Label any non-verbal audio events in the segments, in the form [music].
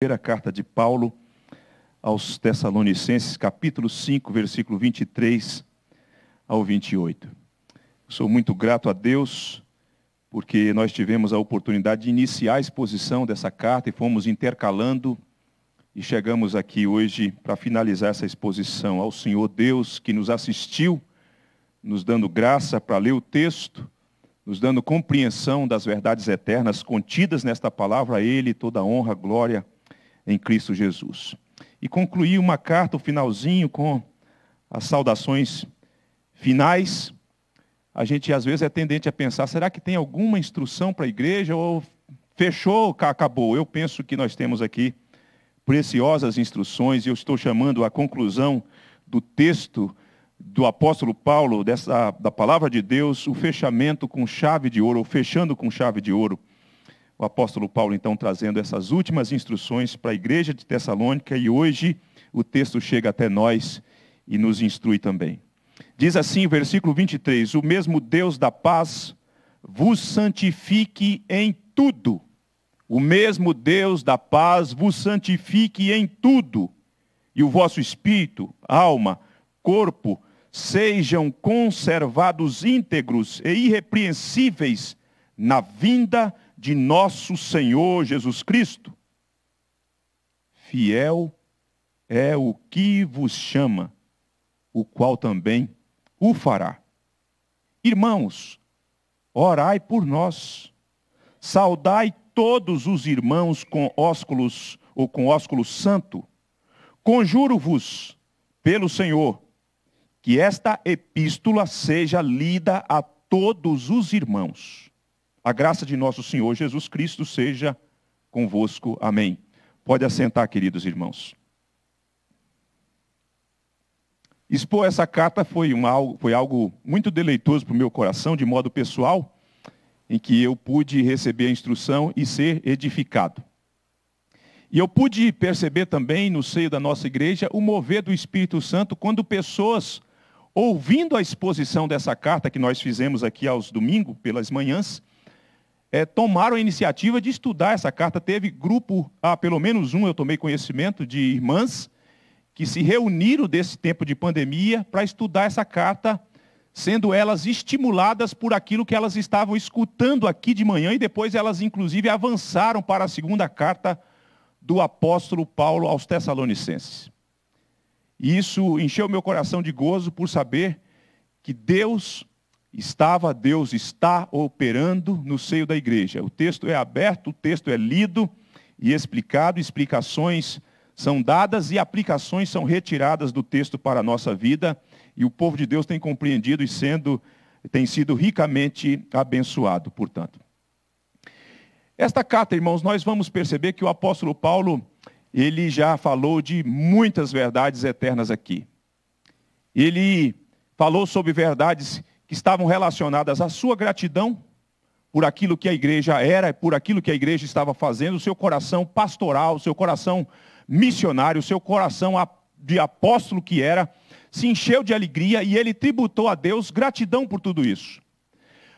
primeira carta de Paulo aos Tessalonicenses, capítulo 5, versículo 23 ao 28. Sou muito grato a Deus, porque nós tivemos a oportunidade de iniciar a exposição dessa carta e fomos intercalando, e chegamos aqui hoje para finalizar essa exposição. Ao Senhor Deus que nos assistiu, nos dando graça para ler o texto, nos dando compreensão das verdades eternas contidas nesta palavra, a Ele toda honra, glória em Cristo Jesus. E concluí uma carta, o finalzinho, com as saudações finais. A gente às vezes é tendente a pensar, será que tem alguma instrução para a igreja ou fechou, acabou? Eu penso que nós temos aqui preciosas instruções e eu estou chamando a conclusão do texto do apóstolo Paulo, dessa, da palavra de Deus, o fechamento com chave de ouro, ou fechando com chave de ouro o apóstolo Paulo, então, trazendo essas últimas instruções para a igreja de Tessalônica, e hoje o texto chega até nós e nos instrui também. Diz assim, versículo 23: O mesmo Deus da paz vos santifique em tudo. O mesmo Deus da paz vos santifique em tudo, e o vosso espírito, alma, corpo, sejam conservados íntegros e irrepreensíveis na vinda de de nosso Senhor Jesus Cristo? Fiel é o que vos chama, o qual também o fará. Irmãos, orai por nós. Saudai todos os irmãos com ósculos ou com ósculo santo. Conjuro-vos pelo Senhor que esta epístola seja lida a todos os irmãos. A graça de nosso Senhor Jesus Cristo seja convosco. Amém. Pode assentar, queridos irmãos. Expor essa carta foi, uma, foi algo muito deleitoso para o meu coração, de modo pessoal, em que eu pude receber a instrução e ser edificado. E eu pude perceber também, no seio da nossa igreja, o mover do Espírito Santo quando pessoas, ouvindo a exposição dessa carta que nós fizemos aqui aos domingos, pelas manhãs, é, tomaram a iniciativa de estudar essa carta. Teve grupo, ah, pelo menos um, eu tomei conhecimento, de irmãs que se reuniram desse tempo de pandemia para estudar essa carta, sendo elas estimuladas por aquilo que elas estavam escutando aqui de manhã e depois elas, inclusive, avançaram para a segunda carta do apóstolo Paulo aos Tessalonicenses. E isso encheu meu coração de gozo por saber que Deus Estava Deus, está operando no seio da igreja. O texto é aberto, o texto é lido e explicado, explicações são dadas e aplicações são retiradas do texto para a nossa vida. E o povo de Deus tem compreendido e sendo, tem sido ricamente abençoado, portanto. Esta carta, irmãos, nós vamos perceber que o apóstolo Paulo, ele já falou de muitas verdades eternas aqui. Ele falou sobre verdades que estavam relacionadas à sua gratidão por aquilo que a igreja era, por aquilo que a igreja estava fazendo, o seu coração pastoral, o seu coração missionário, o seu coração de apóstolo que era, se encheu de alegria e ele tributou a Deus gratidão por tudo isso.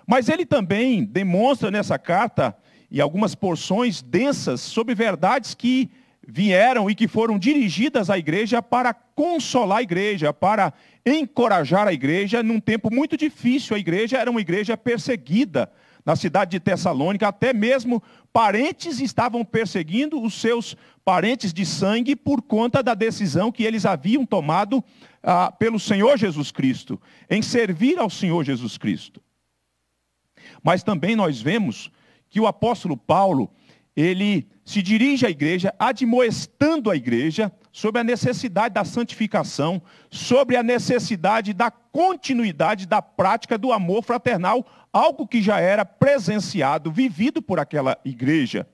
Mas ele também demonstra nessa carta, e algumas porções densas, sobre verdades que vieram e que foram dirigidas à igreja para consolar a igreja, para encorajar a igreja num tempo muito difícil. A igreja era uma igreja perseguida na cidade de Tessalônica, até mesmo parentes estavam perseguindo os seus parentes de sangue por conta da decisão que eles haviam tomado ah, pelo Senhor Jesus Cristo, em servir ao Senhor Jesus Cristo. Mas também nós vemos que o apóstolo Paulo, ele se dirige à igreja, admoestando a igreja sobre a necessidade da santificação, sobre a necessidade da continuidade da prática do amor fraternal, algo que já era presenciado, vivido por aquela igreja.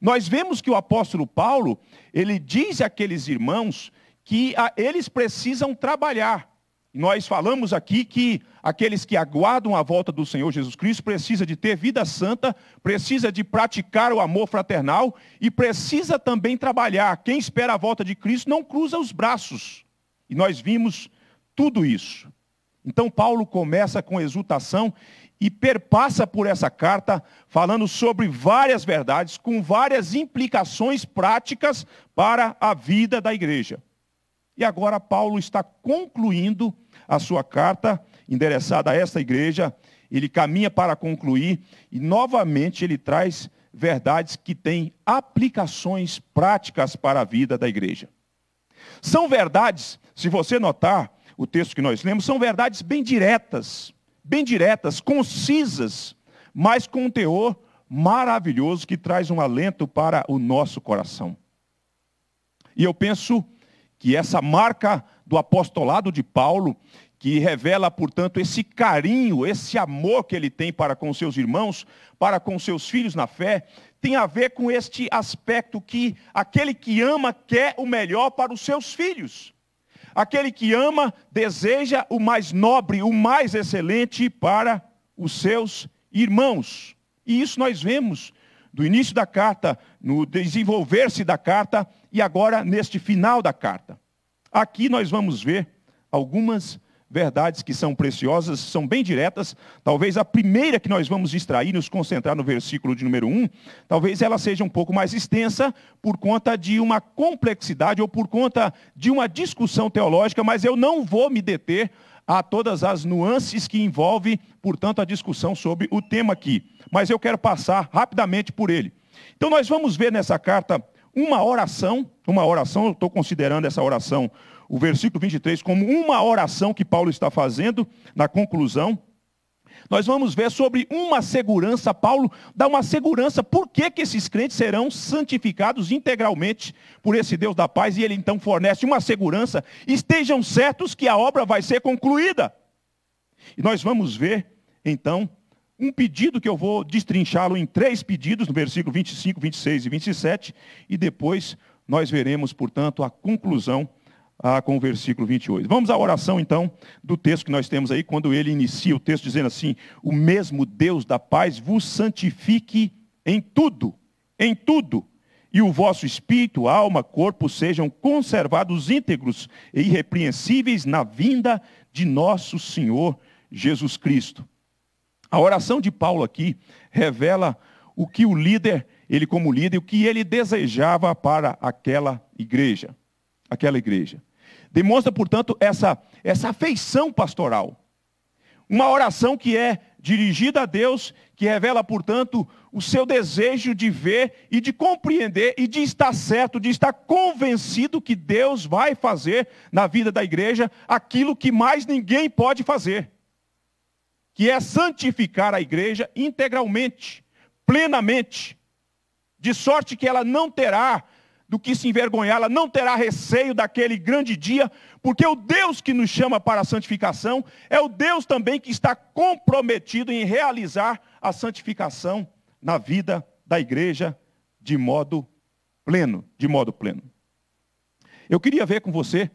Nós vemos que o apóstolo Paulo, ele diz àqueles irmãos que eles precisam trabalhar. Nós falamos aqui que aqueles que aguardam a volta do Senhor Jesus Cristo, precisa de ter vida santa, precisa de praticar o amor fraternal e precisa também trabalhar. Quem espera a volta de Cristo não cruza os braços. E nós vimos tudo isso. Então Paulo começa com exultação e perpassa por essa carta falando sobre várias verdades com várias implicações práticas para a vida da igreja. E agora Paulo está concluindo a sua carta endereçada a esta igreja, ele caminha para concluir e novamente ele traz verdades que têm aplicações práticas para a vida da igreja. São verdades, se você notar o texto que nós lemos, são verdades bem diretas, bem diretas, concisas, mas com um teor maravilhoso que traz um alento para o nosso coração. E eu penso que essa marca do apostolado de Paulo que revela, portanto, esse carinho, esse amor que ele tem para com seus irmãos, para com seus filhos na fé, tem a ver com este aspecto que aquele que ama quer o melhor para os seus filhos. Aquele que ama deseja o mais nobre, o mais excelente para os seus irmãos. E isso nós vemos do início da carta, no desenvolver-se da carta e agora neste final da carta. Aqui nós vamos ver algumas verdades que são preciosas, são bem diretas. Talvez a primeira que nós vamos extrair, nos concentrar no versículo de número 1, talvez ela seja um pouco mais extensa por conta de uma complexidade ou por conta de uma discussão teológica, mas eu não vou me deter a todas as nuances que envolve, portanto, a discussão sobre o tema aqui. Mas eu quero passar rapidamente por ele. Então nós vamos ver nessa carta uma oração, uma oração, eu estou considerando essa oração o versículo 23 como uma oração que Paulo está fazendo na conclusão, nós vamos ver sobre uma segurança, Paulo dá uma segurança, por que, que esses crentes serão santificados integralmente por esse Deus da paz, e ele então fornece uma segurança, estejam certos que a obra vai ser concluída. E nós vamos ver, então, um pedido que eu vou destrinchá-lo em três pedidos, no versículo 25, 26 e 27, e depois nós veremos, portanto, a conclusão ah, com o versículo 28. Vamos à oração, então, do texto que nós temos aí, quando ele inicia o texto dizendo assim: O mesmo Deus da paz vos santifique em tudo, em tudo, e o vosso espírito, alma, corpo sejam conservados íntegros e irrepreensíveis na vinda de nosso Senhor Jesus Cristo. A oração de Paulo aqui revela o que o líder, ele como líder, o que ele desejava para aquela igreja aquela igreja. Demonstra, portanto, essa, essa afeição pastoral. Uma oração que é dirigida a Deus, que revela, portanto, o seu desejo de ver e de compreender e de estar certo, de estar convencido que Deus vai fazer na vida da igreja aquilo que mais ninguém pode fazer, que é santificar a igreja integralmente, plenamente, de sorte que ela não terá do que se envergonhar, ela não terá receio daquele grande dia, porque o Deus que nos chama para a santificação é o Deus também que está comprometido em realizar a santificação na vida da igreja de modo pleno, de modo pleno. Eu queria ver com você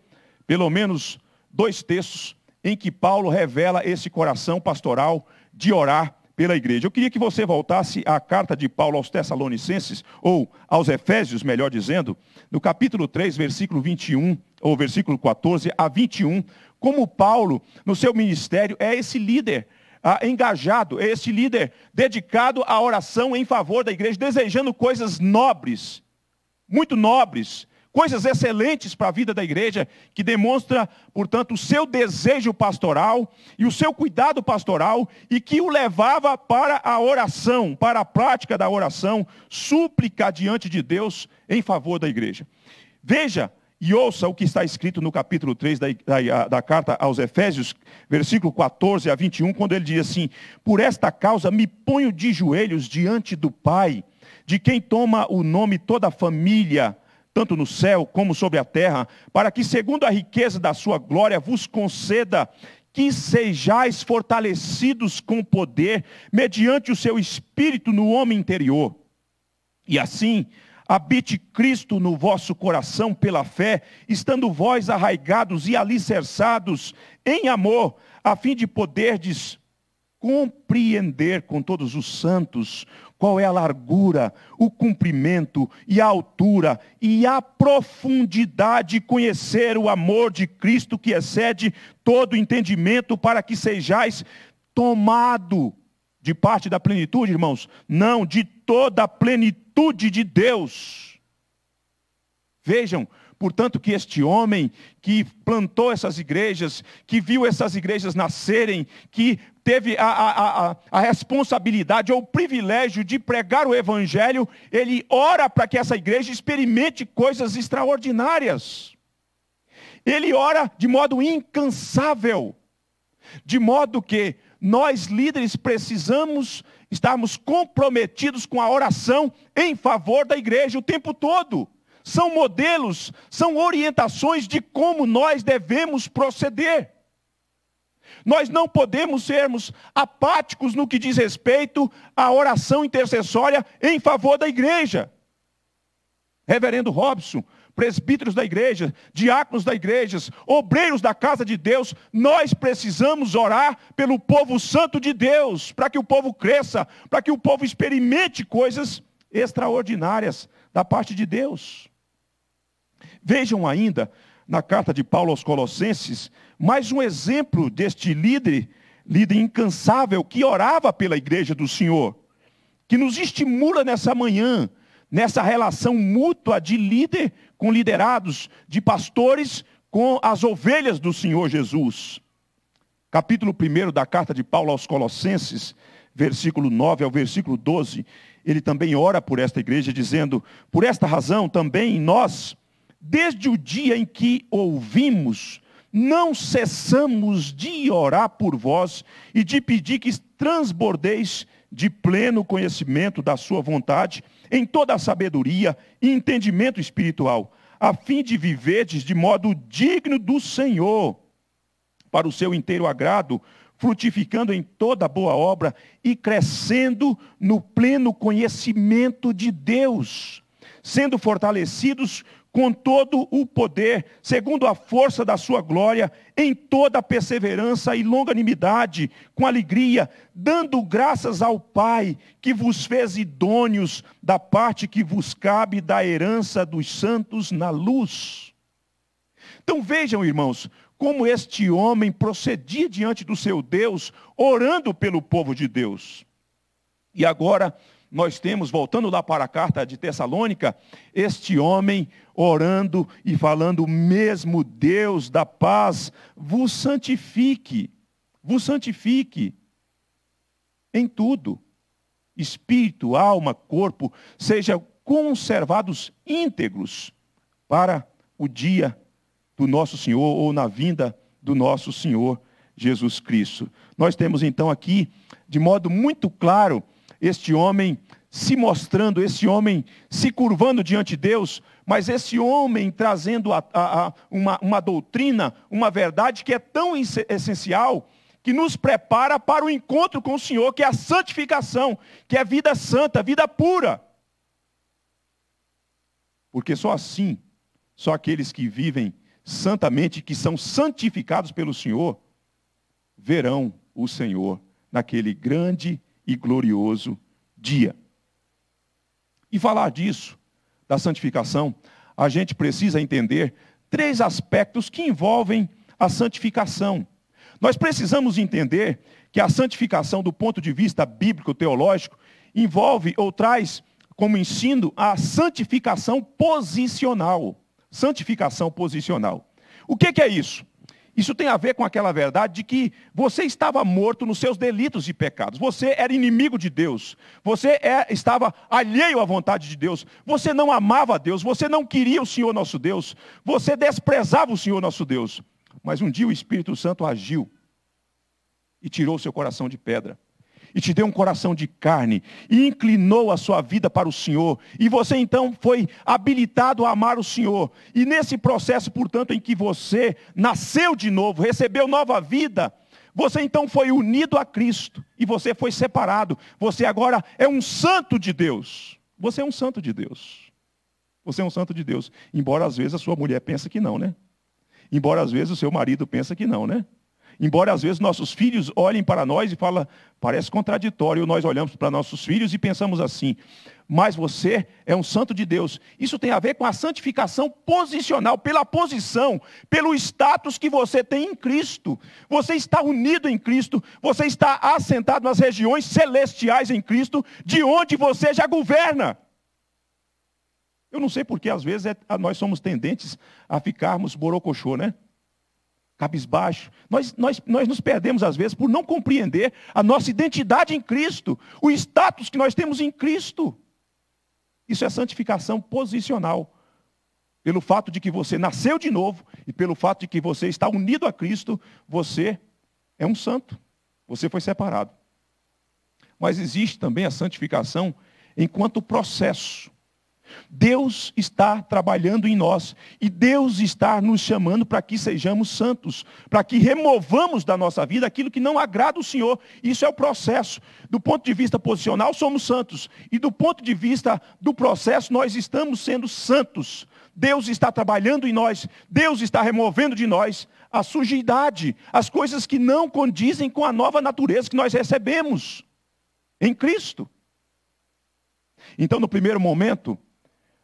pelo menos dois textos em que Paulo revela esse coração pastoral de orar pela igreja. Eu queria que você voltasse à carta de Paulo aos Tessalonicenses, ou aos Efésios, melhor dizendo, no capítulo 3, versículo 21, ou versículo 14 a 21, como Paulo, no seu ministério, é esse líder ah, engajado, é esse líder dedicado à oração em favor da igreja, desejando coisas nobres, muito nobres, coisas excelentes para a vida da igreja, que demonstra, portanto, o seu desejo pastoral e o seu cuidado pastoral e que o levava para a oração, para a prática da oração, súplica diante de Deus em favor da igreja. Veja e ouça o que está escrito no capítulo 3 da, da, da carta aos Efésios, versículo 14 a 21, quando ele diz assim: Por esta causa me ponho de joelhos diante do Pai, de quem toma o nome toda a família tanto no céu como sobre a terra, para que, segundo a riqueza da sua glória, vos conceda que sejais fortalecidos com poder, mediante o seu espírito no homem interior. E assim, habite Cristo no vosso coração pela fé, estando vós arraigados e alicerçados em amor, a fim de poderdes compreender com todos os santos qual é a largura, o comprimento e a altura e a profundidade conhecer o amor de Cristo que excede todo entendimento para que sejais tomado de parte da plenitude, irmãos, não de toda a plenitude de Deus. Vejam, Portanto, que este homem que plantou essas igrejas, que viu essas igrejas nascerem, que teve a, a, a, a responsabilidade ou o privilégio de pregar o Evangelho, ele ora para que essa igreja experimente coisas extraordinárias. Ele ora de modo incansável, de modo que nós líderes precisamos estarmos comprometidos com a oração em favor da igreja o tempo todo são modelos, são orientações de como nós devemos proceder. Nós não podemos sermos apáticos no que diz respeito à oração intercessória em favor da igreja. Reverendo Robson, presbíteros da igreja, diáconos da igreja, obreiros da casa de Deus, nós precisamos orar pelo povo santo de Deus, para que o povo cresça, para que o povo experimente coisas extraordinárias da parte de Deus. Vejam ainda, na carta de Paulo aos Colossenses, mais um exemplo deste líder, líder incansável, que orava pela igreja do Senhor, que nos estimula nessa manhã, nessa relação mútua de líder com liderados, de pastores com as ovelhas do Senhor Jesus. Capítulo 1 da carta de Paulo aos Colossenses, versículo 9 ao versículo 12, ele também ora por esta igreja, dizendo: Por esta razão também nós Desde o dia em que ouvimos, não cessamos de orar por vós e de pedir que transbordeis de pleno conhecimento da Sua vontade, em toda a sabedoria e entendimento espiritual, a fim de viverdes de modo digno do Senhor, para o seu inteiro agrado, frutificando em toda boa obra e crescendo no pleno conhecimento de Deus, sendo fortalecidos com todo o poder, segundo a força da sua glória, em toda perseverança e longanimidade, com alegria, dando graças ao Pai que vos fez idôneos da parte que vos cabe da herança dos santos na luz. Então vejam, irmãos, como este homem procedia diante do seu Deus, orando pelo povo de Deus. E agora, nós temos, voltando lá para a carta de Tessalônica, este homem orando e falando: mesmo Deus da paz vos santifique, vos santifique em tudo, espírito, alma, corpo, sejam conservados íntegros para o dia do nosso Senhor ou na vinda do nosso Senhor Jesus Cristo. Nós temos então aqui, de modo muito claro, este homem se mostrando, esse homem se curvando diante de Deus, mas esse homem trazendo a, a, a uma, uma doutrina, uma verdade que é tão essencial, que nos prepara para o encontro com o Senhor, que é a santificação, que é a vida santa, a vida pura. Porque só assim, só aqueles que vivem santamente, que são santificados pelo Senhor, verão o Senhor naquele grande e glorioso dia. E falar disso, da santificação, a gente precisa entender três aspectos que envolvem a santificação. Nós precisamos entender que a santificação, do ponto de vista bíblico-teológico, envolve ou traz como ensino a santificação posicional. Santificação posicional. O que, que é isso? Isso tem a ver com aquela verdade de que você estava morto nos seus delitos e pecados. Você era inimigo de Deus. Você é, estava alheio à vontade de Deus. Você não amava a Deus. Você não queria o Senhor nosso Deus. Você desprezava o Senhor nosso Deus. Mas um dia o Espírito Santo agiu e tirou o seu coração de pedra e te deu um coração de carne e inclinou a sua vida para o Senhor. E você então foi habilitado a amar o Senhor. E nesse processo, portanto, em que você nasceu de novo, recebeu nova vida, você então foi unido a Cristo e você foi separado. Você agora é um santo de Deus. Você é um santo de Deus. Você é um santo de Deus. Embora às vezes a sua mulher pense que não, né? Embora às vezes o seu marido pense que não, né? Embora às vezes nossos filhos olhem para nós e falem, parece contraditório, nós olhamos para nossos filhos e pensamos assim, mas você é um santo de Deus. Isso tem a ver com a santificação posicional, pela posição, pelo status que você tem em Cristo. Você está unido em Cristo, você está assentado nas regiões celestiais em Cristo, de onde você já governa. Eu não sei porque às vezes é, nós somos tendentes a ficarmos borocochô, né? cabisbaixo. Nós, nós, nós nos perdemos, às vezes, por não compreender a nossa identidade em Cristo, o status que nós temos em Cristo. Isso é santificação posicional. Pelo fato de que você nasceu de novo e pelo fato de que você está unido a Cristo, você é um santo. Você foi separado. Mas existe também a santificação enquanto processo. Deus está trabalhando em nós e Deus está nos chamando para que sejamos santos, para que removamos da nossa vida aquilo que não agrada o Senhor. Isso é o processo. Do ponto de vista posicional, somos santos, e do ponto de vista do processo, nós estamos sendo santos. Deus está trabalhando em nós, Deus está removendo de nós a sujidade, as coisas que não condizem com a nova natureza que nós recebemos em Cristo. Então, no primeiro momento,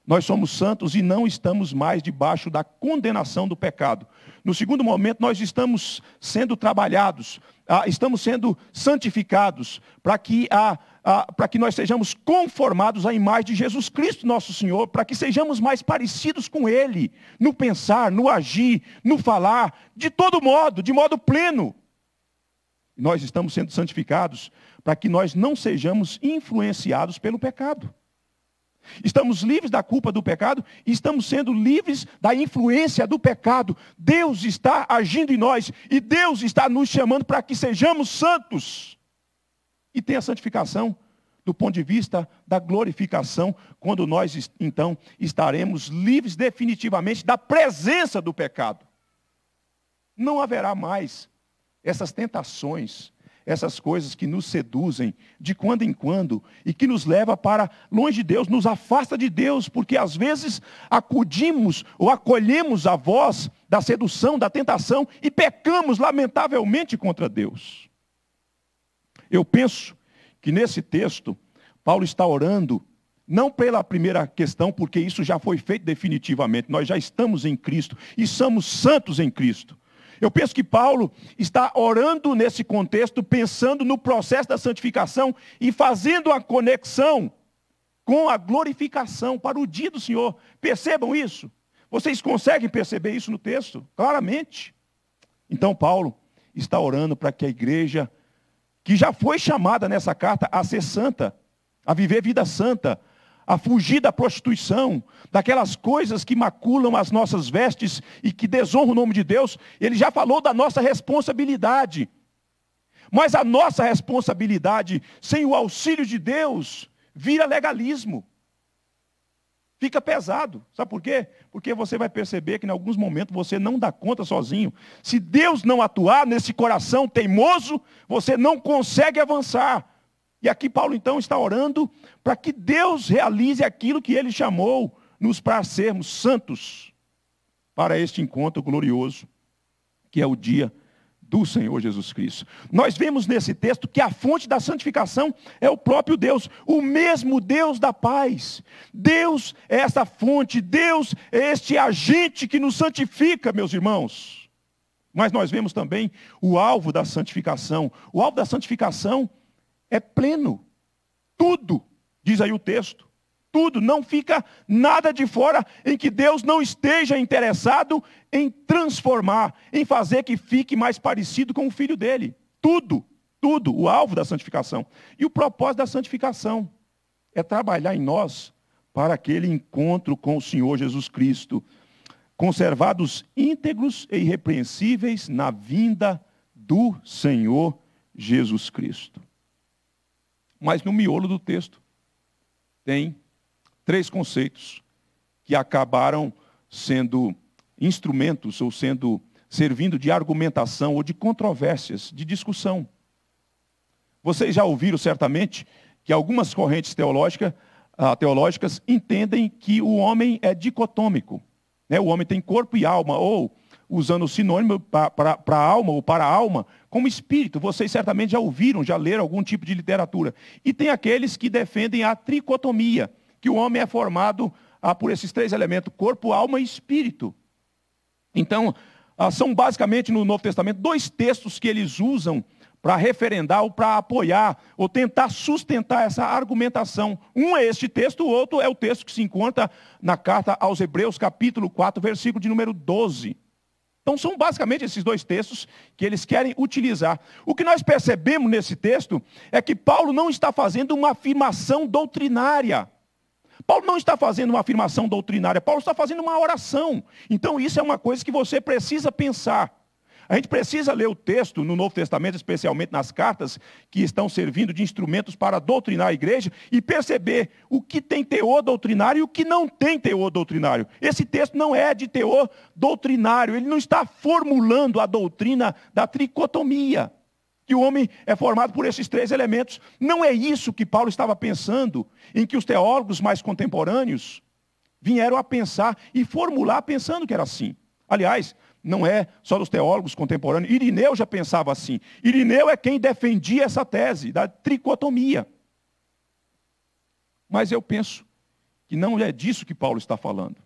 nós somos santos e não estamos mais debaixo da condenação do pecado. No segundo momento, nós estamos sendo trabalhados, ah, estamos sendo santificados para que a para que nós sejamos conformados à imagem de Jesus Cristo, nosso Senhor, para que sejamos mais parecidos com Ele, no pensar, no agir, no falar, de todo modo, de modo pleno. Nós estamos sendo santificados para que nós não sejamos influenciados pelo pecado. Estamos livres da culpa do pecado e estamos sendo livres da influência do pecado. Deus está agindo em nós e Deus está nos chamando para que sejamos santos. E tem a santificação do ponto de vista da glorificação, quando nós então estaremos livres definitivamente da presença do pecado. Não haverá mais essas tentações essas coisas que nos seduzem de quando em quando e que nos leva para longe de Deus, nos afasta de Deus, porque às vezes acudimos ou acolhemos a voz da sedução, da tentação e pecamos lamentavelmente contra Deus. Eu penso que nesse texto, Paulo está orando não pela primeira questão, porque isso já foi feito definitivamente. Nós já estamos em Cristo e somos santos em Cristo. Eu penso que Paulo está orando nesse contexto, pensando no processo da santificação e fazendo a conexão com a glorificação para o dia do Senhor. Percebam isso? Vocês conseguem perceber isso no texto? Claramente. Então, Paulo está orando para que a igreja, que já foi chamada nessa carta a ser santa, a viver vida santa, a fugir da prostituição, daquelas coisas que maculam as nossas vestes e que desonram o nome de Deus, ele já falou da nossa responsabilidade. Mas a nossa responsabilidade, sem o auxílio de Deus, vira legalismo. Fica pesado. Sabe por quê? Porque você vai perceber que em alguns momentos você não dá conta sozinho. Se Deus não atuar nesse coração teimoso, você não consegue avançar. E aqui Paulo então está orando para que Deus realize aquilo que ele chamou nos para sermos santos para este encontro glorioso, que é o dia do Senhor Jesus Cristo. Nós vemos nesse texto que a fonte da santificação é o próprio Deus, o mesmo Deus da paz. Deus é essa fonte, Deus é este agente que nos santifica, meus irmãos. Mas nós vemos também o alvo da santificação. O alvo da santificação é é pleno. Tudo, diz aí o texto. Tudo, não fica nada de fora em que Deus não esteja interessado em transformar, em fazer que fique mais parecido com o filho dele. Tudo, tudo, o alvo da santificação. E o propósito da santificação é trabalhar em nós para aquele encontro com o Senhor Jesus Cristo, conservados íntegros e irrepreensíveis na vinda do Senhor Jesus Cristo mas no miolo do texto tem três conceitos que acabaram sendo instrumentos ou sendo servindo de argumentação ou de controvérsias, de discussão. Vocês já ouviram certamente que algumas correntes teológicas, ah, teológicas entendem que o homem é dicotômico. Né? O homem tem corpo e alma, ou, usando o sinônimo para a alma ou para a alma, como espírito, vocês certamente já ouviram, já leram algum tipo de literatura. E tem aqueles que defendem a tricotomia, que o homem é formado ah, por esses três elementos: corpo, alma e espírito. Então, ah, são basicamente no Novo Testamento dois textos que eles usam para referendar ou para apoiar ou tentar sustentar essa argumentação. Um é este texto, o outro é o texto que se encontra na carta aos Hebreus, capítulo 4, versículo de número 12. Então são basicamente esses dois textos que eles querem utilizar. O que nós percebemos nesse texto é que Paulo não está fazendo uma afirmação doutrinária. Paulo não está fazendo uma afirmação doutrinária, Paulo está fazendo uma oração. Então isso é uma coisa que você precisa pensar. A gente precisa ler o texto no Novo Testamento, especialmente nas cartas que estão servindo de instrumentos para doutrinar a igreja e perceber o que tem teor doutrinário e o que não tem teor doutrinário. Esse texto não é de teor doutrinário, ele não está formulando a doutrina da tricotomia, que o homem é formado por esses três elementos. Não é isso que Paulo estava pensando, em que os teólogos mais contemporâneos vieram a pensar e formular pensando que era assim. Aliás, não é só dos teólogos contemporâneos. Irineu já pensava assim. Irineu é quem defendia essa tese da tricotomia. Mas eu penso que não é disso que Paulo está falando.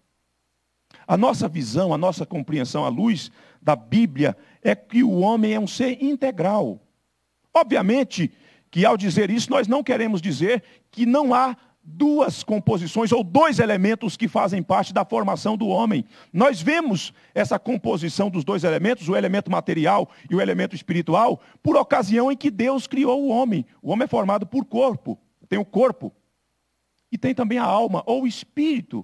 A nossa visão, a nossa compreensão à luz da Bíblia é que o homem é um ser integral. Obviamente que ao dizer isso nós não queremos dizer que não há duas composições ou dois elementos que fazem parte da formação do homem. Nós vemos essa composição dos dois elementos, o elemento material e o elemento espiritual, por ocasião em que Deus criou o homem. O homem é formado por corpo, tem o corpo e tem também a alma ou o espírito.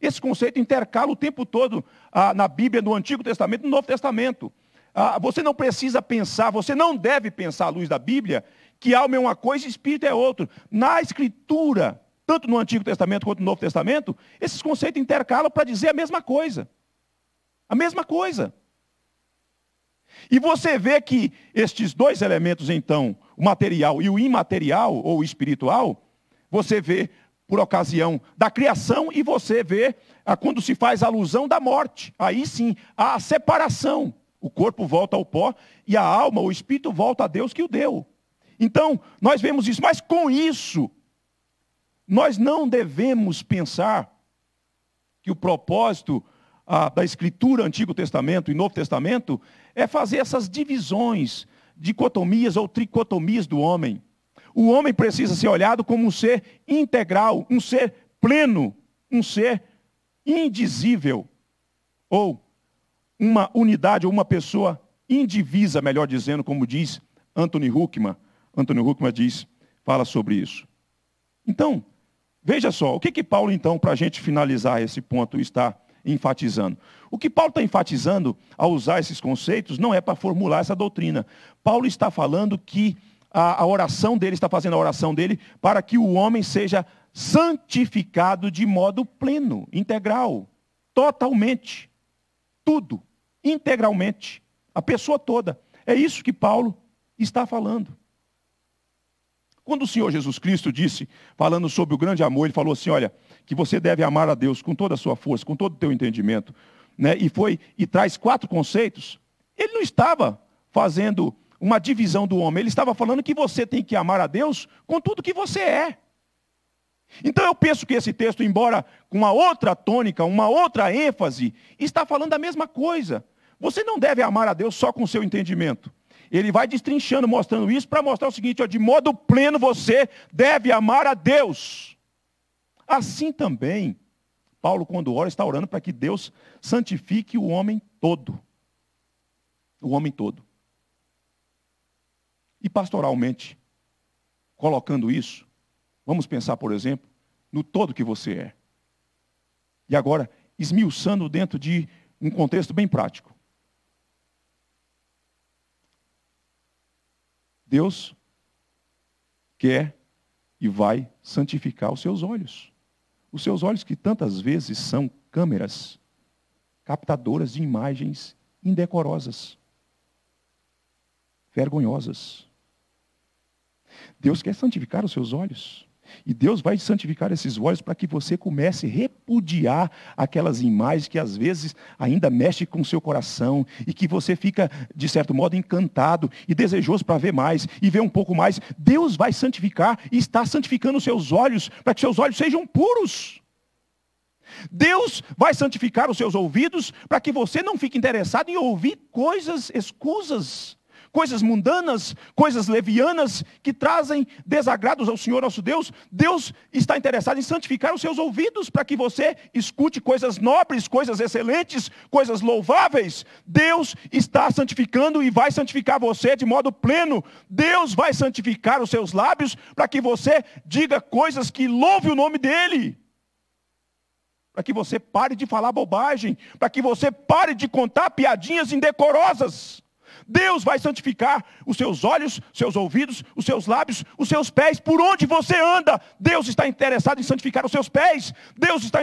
Esse conceito intercala o tempo todo ah, na Bíblia, no Antigo Testamento e no Novo Testamento. Ah, você não precisa pensar, você não deve pensar à luz da Bíblia, que alma é uma coisa e espírito é outro. Na Escritura, tanto no Antigo Testamento quanto no Novo Testamento, esses conceitos intercalam para dizer a mesma coisa. A mesma coisa. E você vê que estes dois elementos, então, o material e o imaterial, ou o espiritual, você vê por ocasião da criação e você vê ah, quando se faz alusão da morte. Aí sim, há a separação. O corpo volta ao pó e a alma, o espírito, volta a Deus que o deu. Então, nós vemos isso, mas com isso, nós não devemos pensar que o propósito ah, da Escritura, Antigo Testamento e Novo Testamento, é fazer essas divisões, dicotomias ou tricotomias do homem. O homem precisa ser olhado como um ser integral, um ser pleno, um ser indizível, ou uma unidade, ou uma pessoa indivisa, melhor dizendo, como diz Anthony Huckman. Anthony Huckman diz, fala sobre isso. Então, Veja só, o que, que Paulo, então, para a gente finalizar esse ponto, está enfatizando? O que Paulo está enfatizando ao usar esses conceitos não é para formular essa doutrina. Paulo está falando que a, a oração dele, está fazendo a oração dele para que o homem seja santificado de modo pleno, integral, totalmente, tudo, integralmente, a pessoa toda. É isso que Paulo está falando. Quando o Senhor Jesus Cristo disse, falando sobre o grande amor, ele falou assim: olha, que você deve amar a Deus com toda a sua força, com todo o teu entendimento, né? E foi e traz quatro conceitos. Ele não estava fazendo uma divisão do homem, ele estava falando que você tem que amar a Deus com tudo que você é. Então eu penso que esse texto, embora com uma outra tônica, uma outra ênfase, está falando a mesma coisa. Você não deve amar a Deus só com o seu entendimento. Ele vai destrinchando, mostrando isso, para mostrar o seguinte: ó, de modo pleno você deve amar a Deus. Assim também, Paulo, quando ora, está orando para que Deus santifique o homem todo. O homem todo. E pastoralmente, colocando isso, vamos pensar, por exemplo, no todo que você é. E agora, esmiuçando dentro de um contexto bem prático. Deus quer e vai santificar os seus olhos. Os seus olhos que tantas vezes são câmeras captadoras de imagens indecorosas, vergonhosas. Deus quer santificar os seus olhos. E Deus vai santificar esses olhos para que você comece a repudiar aquelas imagens que às vezes ainda mexe com o seu coração e que você fica, de certo modo, encantado e desejoso para ver mais e ver um pouco mais. Deus vai santificar e está santificando os seus olhos para que seus olhos sejam puros. Deus vai santificar os seus ouvidos para que você não fique interessado em ouvir coisas escusas coisas mundanas, coisas levianas que trazem desagrados ao Senhor nosso Deus. Deus está interessado em santificar os seus ouvidos para que você escute coisas nobres, coisas excelentes, coisas louváveis. Deus está santificando e vai santificar você de modo pleno. Deus vai santificar os seus lábios para que você diga coisas que louve o nome dele para que você pare de falar bobagem, para que você pare de contar piadinhas indecorosas. Deus vai santificar os seus olhos, seus ouvidos, os seus lábios, os seus pés, por onde você anda. Deus está interessado em santificar os seus pés, Deus está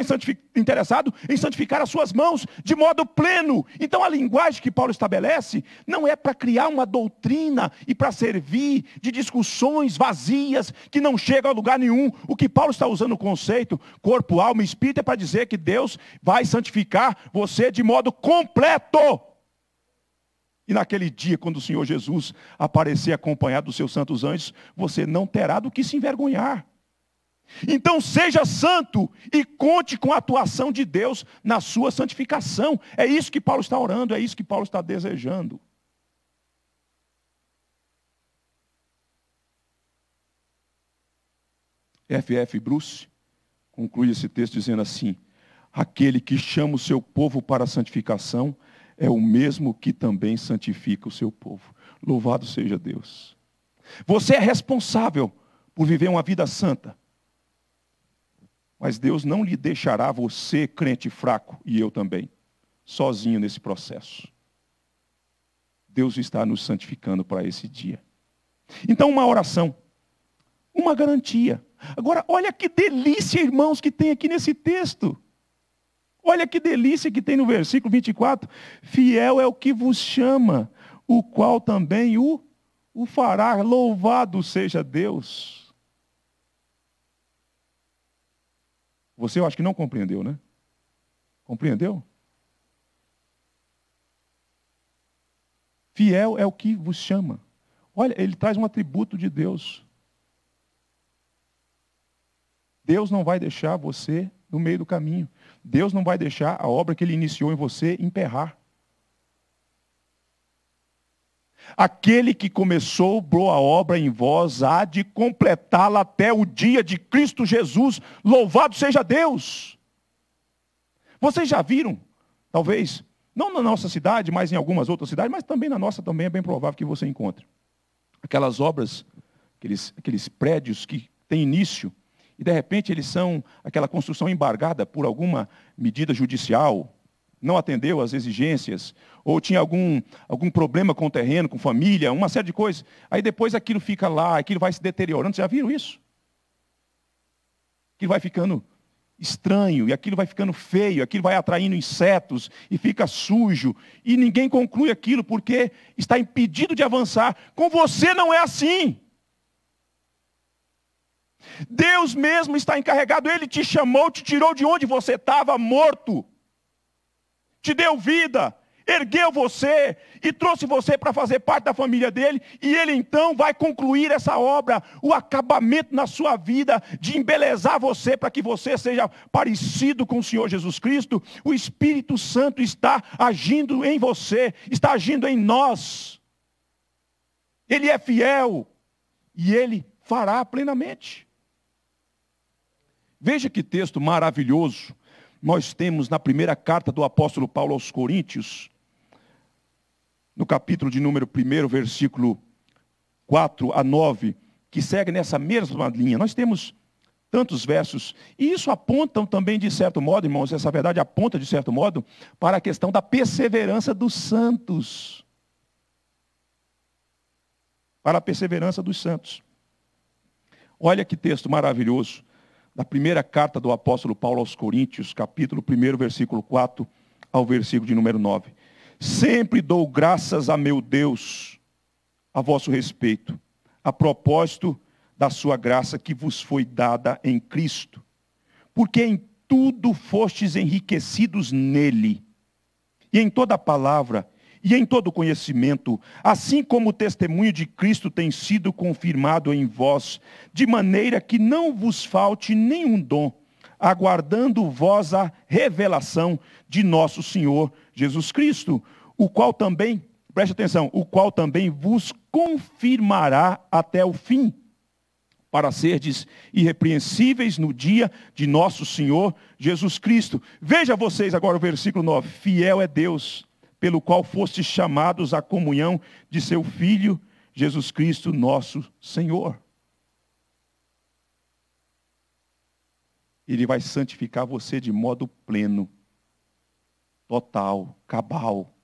interessado em santificar as suas mãos de modo pleno. Então a linguagem que Paulo estabelece não é para criar uma doutrina e para servir de discussões vazias que não chegam a lugar nenhum. O que Paulo está usando o conceito corpo, alma e espírito é para dizer que Deus vai santificar você de modo completo. E naquele dia, quando o Senhor Jesus aparecer acompanhado dos seus santos anjos, você não terá do que se envergonhar. Então seja santo e conte com a atuação de Deus na sua santificação. É isso que Paulo está orando, é isso que Paulo está desejando. F.F. Bruce conclui esse texto dizendo assim: Aquele que chama o seu povo para a santificação é o mesmo que também santifica o seu povo. Louvado seja Deus. Você é responsável por viver uma vida santa. Mas Deus não lhe deixará você, crente fraco, e eu também, sozinho nesse processo. Deus está nos santificando para esse dia. Então, uma oração, uma garantia. Agora, olha que delícia, irmãos, que tem aqui nesse texto. Olha que delícia que tem no versículo 24. Fiel é o que vos chama, o qual também o, o fará. Louvado seja Deus. Você eu acho que não compreendeu, né? Compreendeu? Fiel é o que vos chama. Olha, ele traz um atributo de Deus. Deus não vai deixar você no meio do caminho. Deus não vai deixar a obra que ele iniciou em você emperrar. Aquele que começou boa obra em vós há de completá-la até o dia de Cristo Jesus. Louvado seja Deus! Vocês já viram, talvez, não na nossa cidade, mas em algumas outras cidades, mas também na nossa também é bem provável que você encontre. Aquelas obras, aqueles, aqueles prédios que têm início e de repente eles são aquela construção embargada por alguma medida judicial, não atendeu às exigências, ou tinha algum, algum problema com o terreno, com família, uma série de coisas. Aí depois aquilo fica lá, aquilo vai se deteriorando. Vocês já viram isso? Aquilo vai ficando estranho, e aquilo vai ficando feio, aquilo vai atraindo insetos e fica sujo, e ninguém conclui aquilo porque está impedido de avançar. Com você não é assim. Deus mesmo está encarregado, Ele te chamou, te tirou de onde você estava morto, te deu vida, ergueu você e trouxe você para fazer parte da família dele, e ele então vai concluir essa obra, o acabamento na sua vida, de embelezar você para que você seja parecido com o Senhor Jesus Cristo. O Espírito Santo está agindo em você, está agindo em nós. Ele é fiel e ele fará plenamente. Veja que texto maravilhoso nós temos na primeira carta do apóstolo Paulo aos Coríntios, no capítulo de número 1, versículo 4 a 9, que segue nessa mesma linha. Nós temos tantos versos, e isso aponta também, de certo modo, irmãos, essa verdade aponta, de certo modo, para a questão da perseverança dos santos. Para a perseverança dos santos. Olha que texto maravilhoso da primeira carta do apóstolo Paulo aos Coríntios, capítulo 1, versículo 4 ao versículo de número 9. Sempre dou graças a meu Deus a vosso respeito, a propósito da sua graça que vos foi dada em Cristo, porque em tudo fostes enriquecidos nele, e em toda palavra e em todo conhecimento, assim como o testemunho de Cristo tem sido confirmado em vós, de maneira que não vos falte nenhum dom, aguardando vós a revelação de nosso Senhor Jesus Cristo, o qual também, preste atenção, o qual também vos confirmará até o fim, para serdes irrepreensíveis no dia de nosso Senhor Jesus Cristo. Veja vocês agora o versículo 9: fiel é Deus pelo qual fostes chamados à comunhão de seu Filho, Jesus Cristo, nosso Senhor. Ele vai santificar você de modo pleno, total, cabal,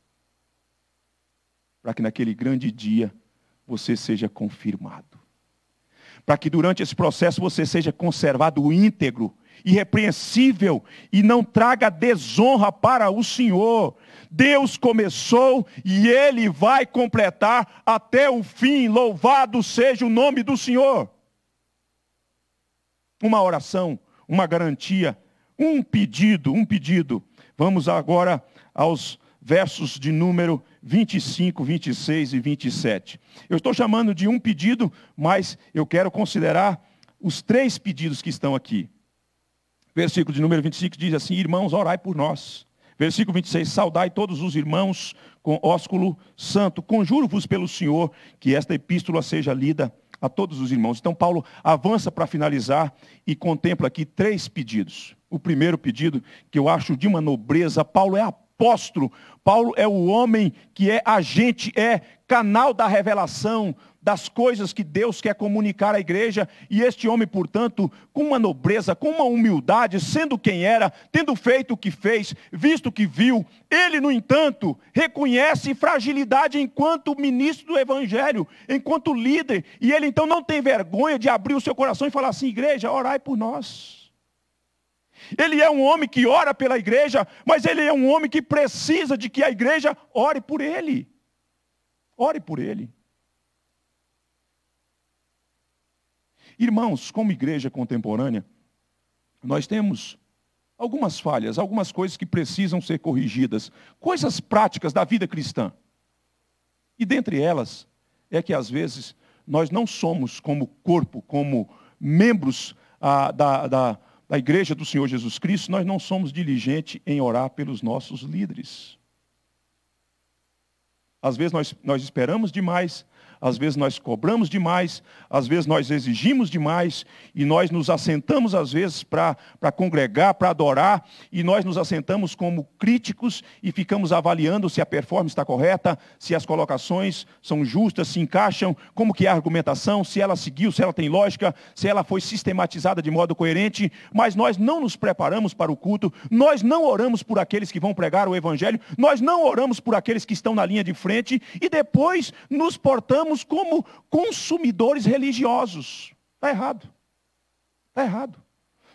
para que naquele grande dia você seja confirmado. Para que durante esse processo você seja conservado íntegro, irrepreensível e não traga desonra para o Senhor, Deus começou e ele vai completar até o fim. Louvado seja o nome do Senhor. Uma oração, uma garantia, um pedido, um pedido. Vamos agora aos versos de número 25, 26 e 27. Eu estou chamando de um pedido, mas eu quero considerar os três pedidos que estão aqui. Versículo de número 25 diz assim: Irmãos, orai por nós Versículo 26, saudai todos os irmãos com ósculo santo. Conjuro-vos pelo Senhor que esta epístola seja lida a todos os irmãos. Então Paulo avança para finalizar e contempla aqui três pedidos. O primeiro pedido, que eu acho de uma nobreza, Paulo é apóstolo, Paulo é o homem que é agente, é canal da revelação das coisas que Deus quer comunicar à igreja, e este homem, portanto, com uma nobreza, com uma humildade, sendo quem era, tendo feito o que fez, visto o que viu, ele, no entanto, reconhece fragilidade enquanto ministro do evangelho, enquanto líder, e ele então não tem vergonha de abrir o seu coração e falar assim: igreja, orai por nós. Ele é um homem que ora pela igreja, mas ele é um homem que precisa de que a igreja ore por ele. Ore por ele. Irmãos, como igreja contemporânea, nós temos algumas falhas, algumas coisas que precisam ser corrigidas, coisas práticas da vida cristã. E dentre elas é que às vezes nós não somos como corpo, como membros ah, da, da, da igreja do Senhor Jesus Cristo, nós não somos diligentes em orar pelos nossos líderes. Às vezes nós, nós esperamos demais, às vezes nós cobramos demais, às vezes nós exigimos demais, e nós nos assentamos às vezes para congregar, para adorar, e nós nos assentamos como críticos e ficamos avaliando se a performance está correta, se as colocações são justas, se encaixam, como que é a argumentação, se ela seguiu, se ela tem lógica, se ela foi sistematizada de modo coerente, mas nós não nos preparamos para o culto, nós não oramos por aqueles que vão pregar o evangelho, nós não oramos por aqueles que estão na linha de frente, espiritualmente e depois nos portamos como consumidores religiosos. Está errado. Está errado.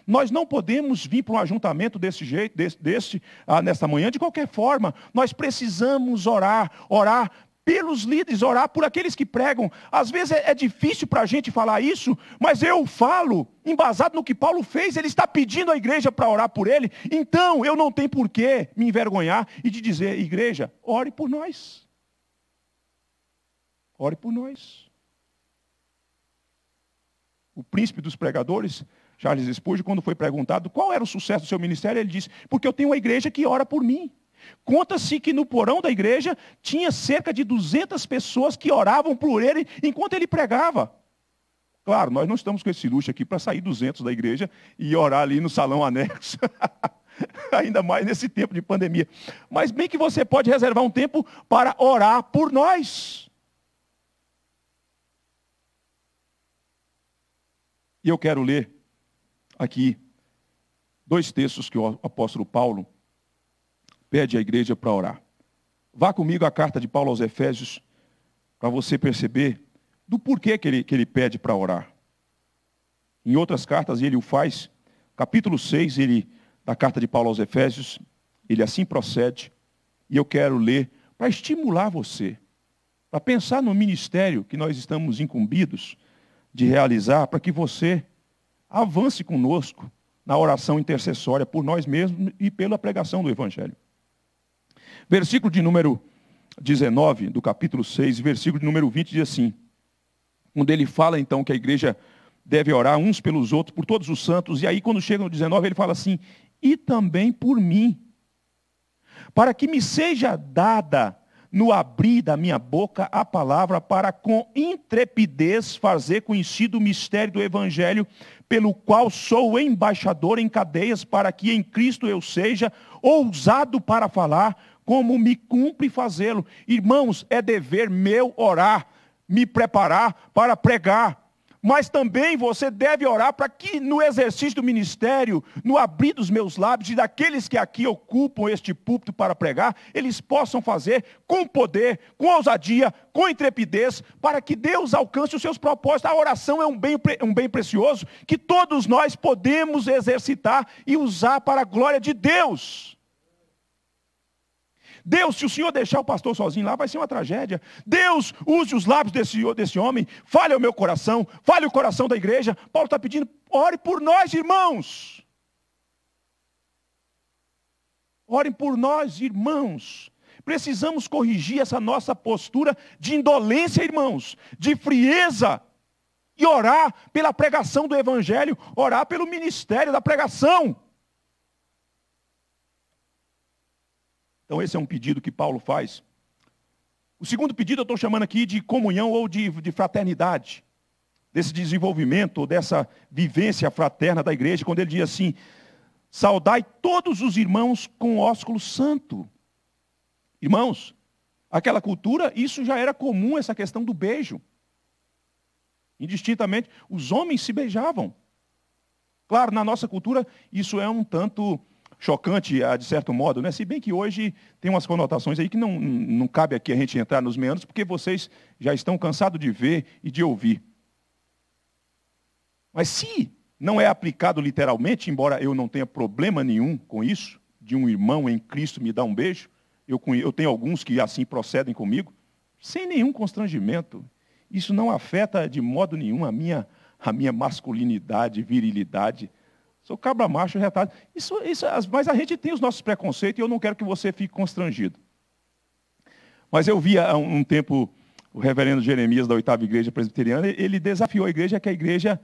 Nós não podemos vir para um ajuntamento desse jeito, desse, desse ah, nesta manhã, de qualquer forma. Nós precisamos orar, orar pelos líderes, orar por aqueles que pregam. Às vezes é, é difícil para a gente falar isso, mas eu falo, embasado no que Paulo fez, ele está pedindo à igreja para orar por ele. Então eu não tenho por que me envergonhar e de dizer, igreja, ore por nós. Ore por nós. O príncipe dos pregadores, Charles Spurgeon, quando foi perguntado qual era o sucesso do seu ministério, ele disse: Porque eu tenho uma igreja que ora por mim. Conta-se que no porão da igreja tinha cerca de 200 pessoas que oravam por ele enquanto ele pregava. Claro, nós não estamos com esse luxo aqui para sair 200 da igreja e orar ali no salão anexo. [laughs] Ainda mais nesse tempo de pandemia. Mas bem que você pode reservar um tempo para orar por nós. E eu quero ler aqui dois textos que o apóstolo Paulo pede à igreja para orar. Vá comigo à carta de Paulo aos Efésios, para você perceber do porquê que ele, que ele pede para orar. Em outras cartas ele o faz, capítulo 6 ele, da carta de Paulo aos Efésios, ele assim procede, e eu quero ler para estimular você, para pensar no ministério que nós estamos incumbidos, de realizar para que você avance conosco na oração intercessória por nós mesmos e pela pregação do Evangelho. Versículo de número 19 do capítulo 6, versículo de número 20 diz assim: onde ele fala então que a igreja deve orar uns pelos outros, por todos os santos, e aí quando chega no 19 ele fala assim: e também por mim, para que me seja dada no abrir da minha boca a palavra para com intrepidez fazer conhecido o mistério do evangelho, pelo qual sou embaixador em cadeias, para que em Cristo eu seja ousado para falar, como me cumpre fazê-lo. Irmãos, é dever meu orar, me preparar para pregar, mas também você deve orar para que no exercício do ministério, no abrir dos meus lábios e daqueles que aqui ocupam este púlpito para pregar, eles possam fazer com poder, com ousadia, com intrepidez, para que Deus alcance os seus propósitos. A oração é um bem, um bem precioso que todos nós podemos exercitar e usar para a glória de Deus. Deus, se o Senhor deixar o pastor sozinho lá, vai ser uma tragédia. Deus, use os lábios desse, desse homem, fale ao meu coração, fale o coração da igreja. Paulo está pedindo, ore por nós, irmãos. Orem por nós, irmãos. Precisamos corrigir essa nossa postura de indolência, irmãos, de frieza, e orar pela pregação do Evangelho, orar pelo ministério da pregação. Então, esse é um pedido que Paulo faz. O segundo pedido eu estou chamando aqui de comunhão ou de, de fraternidade, desse desenvolvimento, dessa vivência fraterna da igreja, quando ele diz assim: saudai todos os irmãos com ósculo santo. Irmãos, aquela cultura, isso já era comum, essa questão do beijo. Indistintamente, os homens se beijavam. Claro, na nossa cultura, isso é um tanto chocante, ah, de certo modo, né? se bem que hoje tem umas conotações aí que não, não cabe aqui a gente entrar nos meandros, porque vocês já estão cansados de ver e de ouvir. Mas se não é aplicado literalmente, embora eu não tenha problema nenhum com isso, de um irmão em Cristo me dar um beijo, eu, eu tenho alguns que assim procedem comigo, sem nenhum constrangimento. Isso não afeta de modo nenhum a minha, a minha masculinidade, virilidade, Sou cabra macho, retardo. Isso, isso, mas a gente tem os nossos preconceitos e eu não quero que você fique constrangido. Mas eu vi há um tempo o reverendo Jeremias da oitava igreja presbiteriana, ele desafiou a igreja que a igreja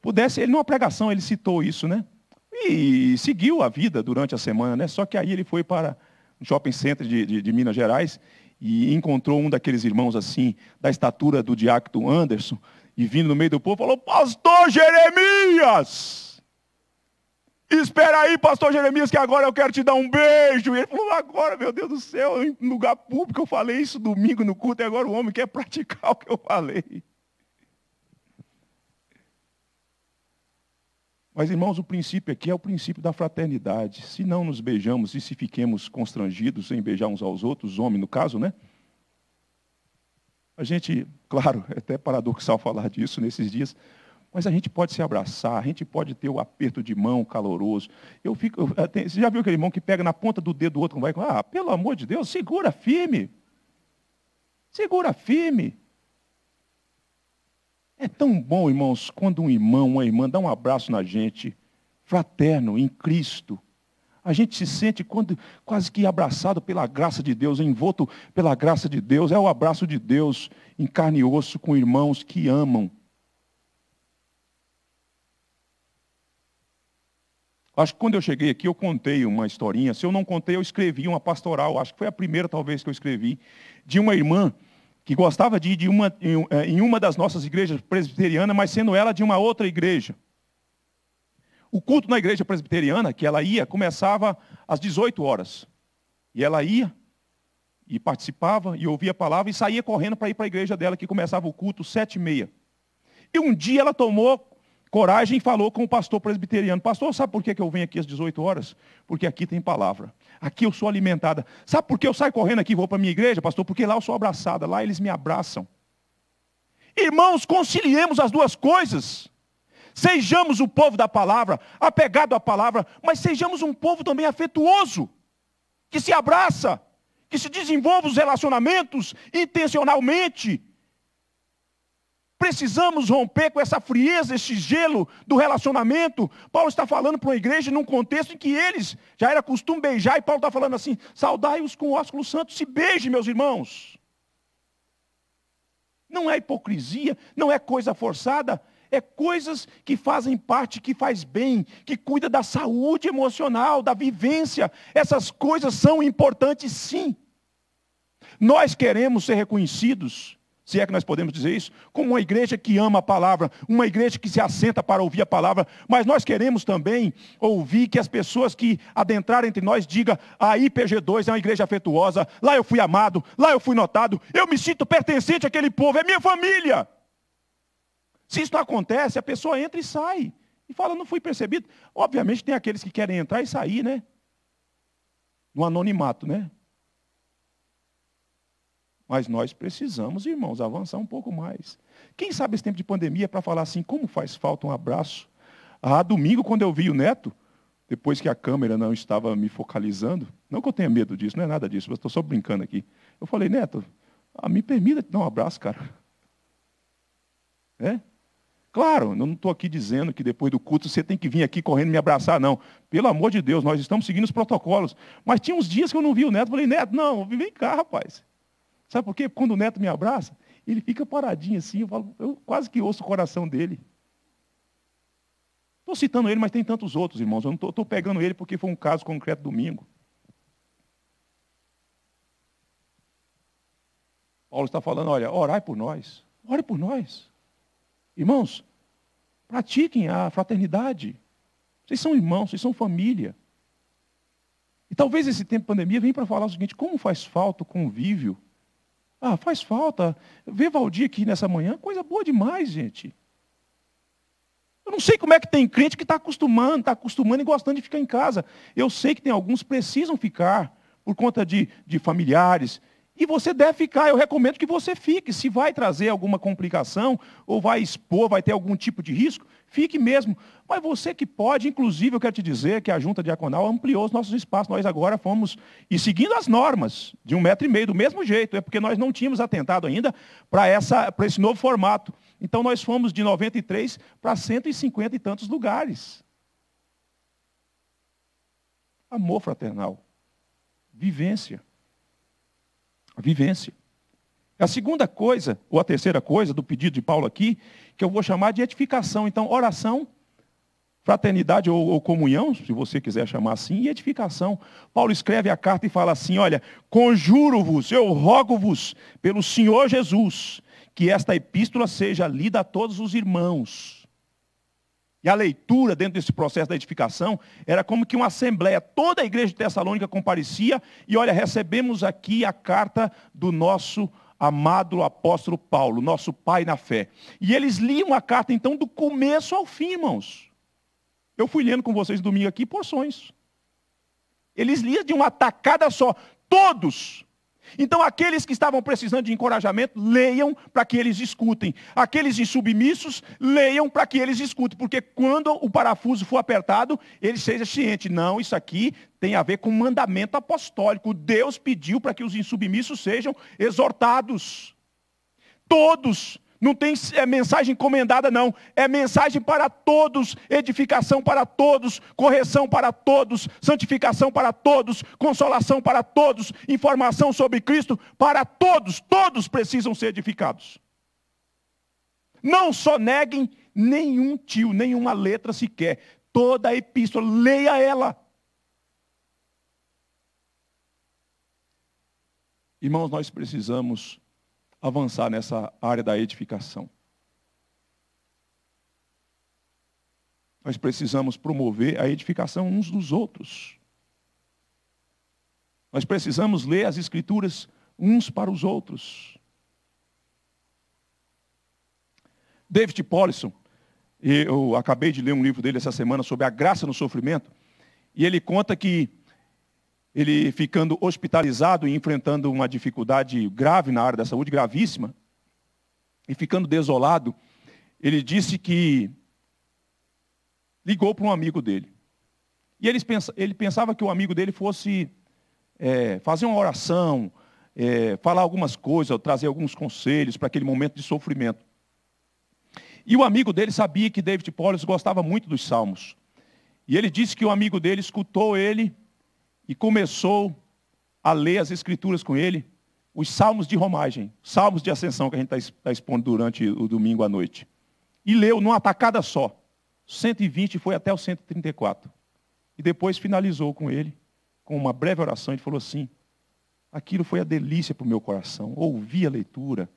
pudesse, ele numa pregação ele citou isso, né? E seguiu a vida durante a semana, né? Só que aí ele foi para um shopping center de, de, de Minas Gerais e encontrou um daqueles irmãos assim, da estatura do diácono Anderson, e vindo no meio do povo, falou, pastor Jeremias! Espera aí, pastor Jeremias, que agora eu quero te dar um beijo. E ele falou, agora, meu Deus do céu, em lugar público, eu falei isso domingo no culto, e agora o homem quer praticar [laughs] o que eu falei. Mas, irmãos, o princípio aqui é o princípio da fraternidade. Se não nos beijamos e se fiquemos constrangidos em beijar uns aos outros, homem no caso, né? A gente, claro, é até paradoxal [laughs] falar disso nesses dias, mas a gente pode se abraçar, a gente pode ter o aperto de mão caloroso. Eu fico, eu, eh, tem, você já viu aquele irmão que pega na ponta do dedo do outro, vai, ah, pelo amor de Deus, segura firme. Segura firme. É tão bom, irmãos, quando um irmão, uma irmã dá um abraço na gente, fraterno, em Cristo. A gente se sente quando, quase que abraçado pela graça de Deus, envolto pela graça de Deus. É o abraço de Deus em carne e osso com irmãos que amam Acho que quando eu cheguei aqui, eu contei uma historinha. Se eu não contei, eu escrevi uma pastoral. Acho que foi a primeira, talvez, que eu escrevi, de uma irmã que gostava de ir de uma, em eh, uma das nossas igrejas presbiterianas, mas sendo ela de uma outra igreja. O culto na igreja presbiteriana, que ela ia, começava às 18 horas. E ela ia e participava e ouvia a palavra e saía correndo para ir para a igreja dela, que começava o culto sete e meia. E um dia ela tomou Coragem falou com o pastor presbiteriano. Pastor, sabe por que eu venho aqui às 18 horas? Porque aqui tem palavra. Aqui eu sou alimentada. Sabe por que eu saio correndo aqui e vou para a minha igreja, pastor? Porque lá eu sou abraçada, lá eles me abraçam. Irmãos, conciliemos as duas coisas. Sejamos o povo da palavra, apegado à palavra, mas sejamos um povo também afetuoso, que se abraça, que se desenvolva os relacionamentos intencionalmente, Precisamos romper com essa frieza, esse gelo do relacionamento. Paulo está falando para uma igreja num contexto em que eles já era costume beijar, e Paulo está falando assim: saudai-os com o ósculo santo, se beije, meus irmãos. Não é hipocrisia, não é coisa forçada, é coisas que fazem parte, que faz bem, que cuida da saúde emocional, da vivência. Essas coisas são importantes sim. Nós queremos ser reconhecidos se é que nós podemos dizer isso, como uma igreja que ama a palavra, uma igreja que se assenta para ouvir a palavra, mas nós queremos também ouvir que as pessoas que adentrarem entre nós digam: a IPG2 é uma igreja afetuosa, lá eu fui amado, lá eu fui notado, eu me sinto pertencente àquele povo, é minha família. Se isso não acontece, a pessoa entra e sai. E fala, não fui percebido. Obviamente tem aqueles que querem entrar e sair, né? No anonimato, né? Mas nós precisamos, irmãos, avançar um pouco mais. Quem sabe esse tempo de pandemia é para falar assim, como faz falta um abraço? Ah, domingo, quando eu vi o neto, depois que a câmera não estava me focalizando, não que eu tenha medo disso, não é nada disso, mas estou só brincando aqui. Eu falei, neto, ah, me permita te dar um abraço, cara. É? Claro, eu não estou aqui dizendo que depois do culto você tem que vir aqui correndo me abraçar, não. Pelo amor de Deus, nós estamos seguindo os protocolos. Mas tinha uns dias que eu não vi o neto, falei, neto, não, vem cá, rapaz. Sabe por quê? Quando o neto me abraça, ele fica paradinho assim, eu, falo, eu quase que ouço o coração dele. Estou citando ele, mas tem tantos outros, irmãos. Eu não estou pegando ele porque foi um caso concreto domingo. Paulo está falando, olha, orai por nós. Ore por nós. Irmãos, pratiquem a fraternidade. Vocês são irmãos, vocês são família. E talvez esse tempo de pandemia venha para falar o seguinte, como faz falta o convívio ah, faz falta. Ver Valdir aqui nessa manhã, coisa boa demais, gente. Eu não sei como é que tem crente que está acostumando, está acostumando e gostando de ficar em casa. Eu sei que tem alguns que precisam ficar por conta de, de familiares, e você deve ficar, eu recomendo que você fique. Se vai trazer alguma complicação, ou vai expor, vai ter algum tipo de risco, fique mesmo. Mas você que pode, inclusive, eu quero te dizer que a Junta Diaconal ampliou os nossos espaços. Nós agora fomos, e seguindo as normas, de um metro e meio, do mesmo jeito, é porque nós não tínhamos atentado ainda para esse novo formato. Então nós fomos de 93 para 150 e tantos lugares. Amor fraternal. Vivência vivência. A segunda coisa, ou a terceira coisa do pedido de Paulo aqui, que eu vou chamar de edificação. Então, oração, fraternidade ou, ou comunhão, se você quiser chamar assim, e edificação. Paulo escreve a carta e fala assim: Olha, conjuro-vos, eu rogo-vos pelo Senhor Jesus, que esta epístola seja lida a todos os irmãos e a leitura dentro desse processo da edificação era como que uma assembleia, toda a igreja de Tessalônica comparecia e olha, recebemos aqui a carta do nosso amado apóstolo Paulo, nosso pai na fé. E eles liam a carta então do começo ao fim, irmãos. Eu fui lendo com vocês domingo aqui porções. Eles liam de uma tacada só, todos então, aqueles que estavam precisando de encorajamento, leiam para que eles escutem. Aqueles insubmissos, leiam para que eles escutem. Porque quando o parafuso for apertado, ele seja ciente. Não, isso aqui tem a ver com mandamento apostólico. Deus pediu para que os insubmissos sejam exortados. Todos não tem é mensagem encomendada, não. É mensagem para todos, edificação para todos, correção para todos, santificação para todos, consolação para todos, informação sobre Cristo para todos. Todos precisam ser edificados. Não só neguem nenhum tio, nenhuma letra sequer. Toda a epístola, leia ela. Irmãos, nós precisamos avançar nessa área da edificação. Nós precisamos promover a edificação uns dos outros. Nós precisamos ler as Escrituras uns para os outros. David Paulison, eu acabei de ler um livro dele essa semana sobre a graça no sofrimento, e ele conta que ele ficando hospitalizado e enfrentando uma dificuldade grave na área da saúde, gravíssima, e ficando desolado, ele disse que ligou para um amigo dele. E ele pensava que o amigo dele fosse é, fazer uma oração, é, falar algumas coisas, trazer alguns conselhos para aquele momento de sofrimento. E o amigo dele sabia que David Polis gostava muito dos salmos. E ele disse que o amigo dele escutou ele e começou a ler as escrituras com ele, os salmos de romagem, salmos de ascensão que a gente está tá expondo durante o domingo à noite. E leu numa atacada só, 120 foi até o 134. E depois finalizou com ele, com uma breve oração, ele falou assim, aquilo foi a delícia para o meu coração, ouvi a leitura,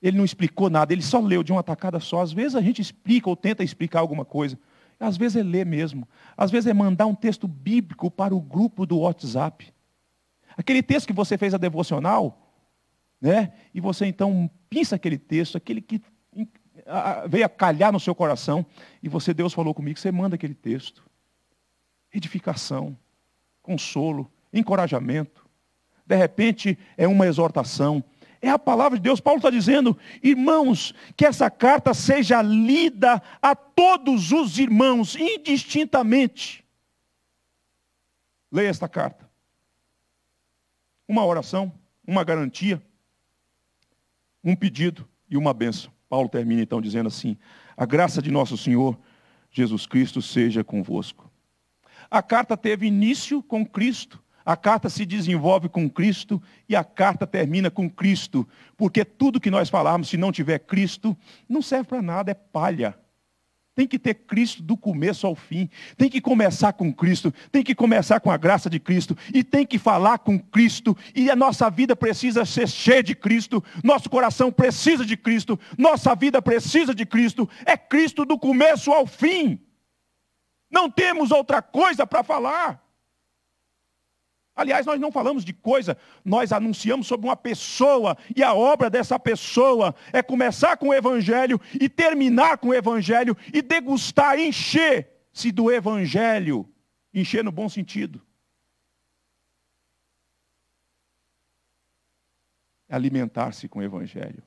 ele não explicou nada, ele só leu de uma tacada só. Às vezes a gente explica ou tenta explicar alguma coisa, às vezes é ler mesmo. Às vezes é mandar um texto bíblico para o grupo do WhatsApp. Aquele texto que você fez a devocional, né? E você então pinça aquele texto, aquele que veio a calhar no seu coração, e você, Deus falou comigo, você manda aquele texto. Edificação, consolo, encorajamento. De repente é uma exortação, é a palavra de Deus. Paulo está dizendo, irmãos, que essa carta seja lida a todos os irmãos, indistintamente. Leia esta carta. Uma oração, uma garantia, um pedido e uma benção. Paulo termina então dizendo assim: A graça de nosso Senhor Jesus Cristo seja convosco. A carta teve início com Cristo a carta se desenvolve com Cristo e a carta termina com Cristo, porque tudo que nós falarmos, se não tiver Cristo, não serve para nada, é palha. Tem que ter Cristo do começo ao fim. Tem que começar com Cristo. Tem que começar com a graça de Cristo. E tem que falar com Cristo. E a nossa vida precisa ser cheia de Cristo. Nosso coração precisa de Cristo. Nossa vida precisa de Cristo. É Cristo do começo ao fim. Não temos outra coisa para falar. Aliás, nós não falamos de coisa, nós anunciamos sobre uma pessoa, e a obra dessa pessoa é começar com o Evangelho e terminar com o Evangelho e degustar, encher-se do Evangelho. Encher no bom sentido. Alimentar-se com o Evangelho.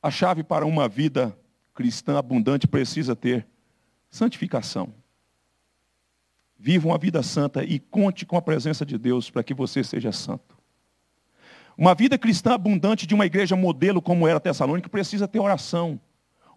A chave para uma vida cristã abundante precisa ter santificação. Viva uma vida santa e conte com a presença de Deus para que você seja santo. Uma vida cristã abundante de uma igreja modelo como era Tessalônica precisa ter oração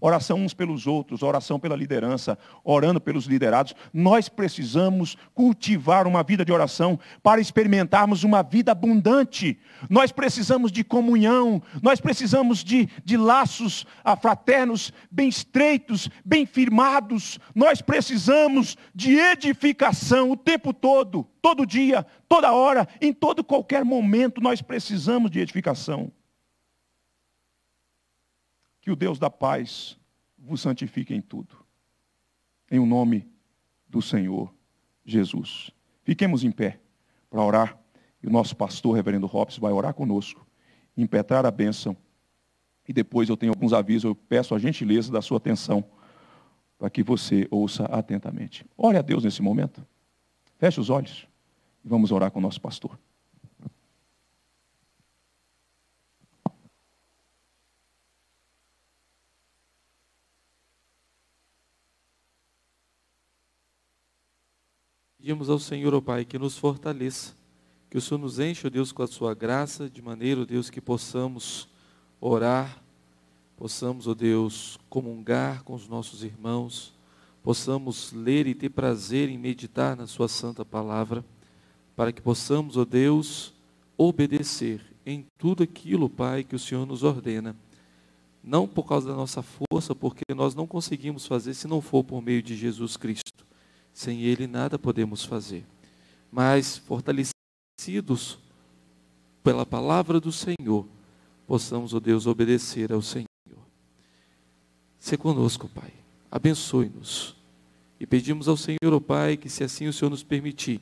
oração uns pelos outros, oração pela liderança, orando pelos liderados. Nós precisamos cultivar uma vida de oração para experimentarmos uma vida abundante. Nós precisamos de comunhão, nós precisamos de, de laços ah, fraternos bem estreitos, bem firmados. Nós precisamos de edificação o tempo todo, todo dia, toda hora, em todo qualquer momento, nós precisamos de edificação que o Deus da paz vos santifique em tudo. Em o nome do Senhor Jesus. Fiquemos em pé para orar. E o nosso pastor, reverendo Robson, vai orar conosco, impetrar a bênção. E depois eu tenho alguns avisos, eu peço a gentileza da sua atenção, para que você ouça atentamente. Ore a Deus nesse momento. Feche os olhos e vamos orar com o nosso pastor. Pedimos ao Senhor, ó oh Pai, que nos fortaleça, que o Senhor nos enche, ó oh Deus, com a sua graça, de maneira, ó oh Deus, que possamos orar, possamos, ó Deus, comungar com os nossos irmãos, possamos ler e ter prazer em meditar na sua santa palavra, para que possamos, ó Deus, obedecer em tudo aquilo, Pai, que o Senhor nos ordena. Não por causa da nossa força, porque nós não conseguimos fazer se não for por meio de Jesus Cristo. Sem Ele nada podemos fazer. Mas, fortalecidos pela palavra do Senhor, possamos, ó oh Deus, obedecer ao Senhor. Se conosco, Pai, abençoe-nos. E pedimos ao Senhor, ó oh Pai, que se assim o Senhor nos permitir,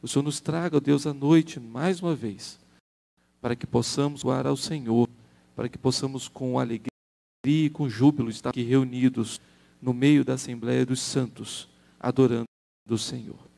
o Senhor nos traga, ó oh Deus, à noite mais uma vez, para que possamos orar ao Senhor, para que possamos com alegria e com júbilo estar aqui reunidos no meio da Assembleia dos Santos adorando o Senhor.